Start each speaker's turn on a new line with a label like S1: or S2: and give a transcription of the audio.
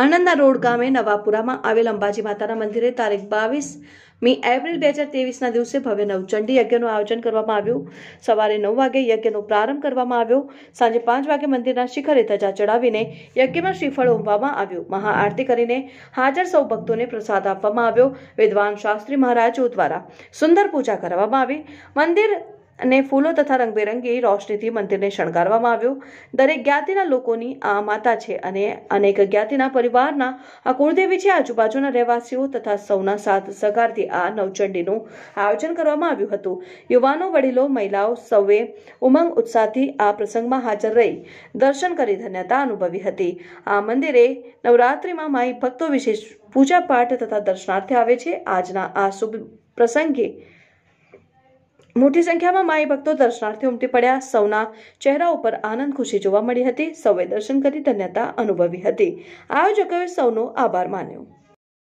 S1: આણંદના road ગામે નવાપુરામાં આવેલ અંબાજી માતાના મંદિરે તારીખ બાવીસ મી એપ્રિલ બે હજાર તેવીસના દિવસે ભવ્ય નવચંડી યજ્ઞનું આયોજન કરવામાં આવ્યું સવારે નવ વાગે યજ્ઞનો પ્રારંભ કરવામાં આવ્યો સાંજે પાંચ વાગે મંદિરના શિખરે ધજા ચડાવીને યજ્ઞમાં શ્રીફળ હોમવામાં આવ્યું મહાઆરતી કરીને હાજર સૌ ભક્તોને પ્રસાદ આપવામાં આવ્યો વિદ્વાન શાસ્ત્રી મહારાજો દ્વારા સુંદર પૂજા કરવામાં આવી મંદિર અને ફૂલો તથા રંગબેરંગી રોશનીથી મંદિરને શણગારવામાં આવ્યો દરેક જ્ઞાતિના લોકોની આ માતા છે અને અનેક જ્ઞાતિના પરિવારના આ કુળદેવી છે આજુબાજુના રહેવાસીઓ તથા સૌના સાથ સહકારથી આ નવચંડીનું આયોજન કરવામાં આવ્યું હતું યુવાનો વડીલો મહિલાઓ સૌએ ઉમંગ ઉત્સાહથી આ પ્રસંગમાં હાજર રહી દર્શન કરી ધન્યતા અનુભવી હતી આ મંદિરે નવરાત્રિમાં માઈ ભક્તો વિશેષ પૂજા પાઠ તથા દર્શનાર્થે આવે છે આજના આ શુભ પ્રસંગે મોટી સંખ્યામાં માઈ ભક્તો દર્શનાર્થે ઉમટી પડ્યા સૌના ચહેરા ઉપર આનંદ ખુશી જોવા મળી હતી સૌએ દર્શન કરી ધન્યતા અનુભવી હતી આયોજકોએ સૌનો આભાર માન્યો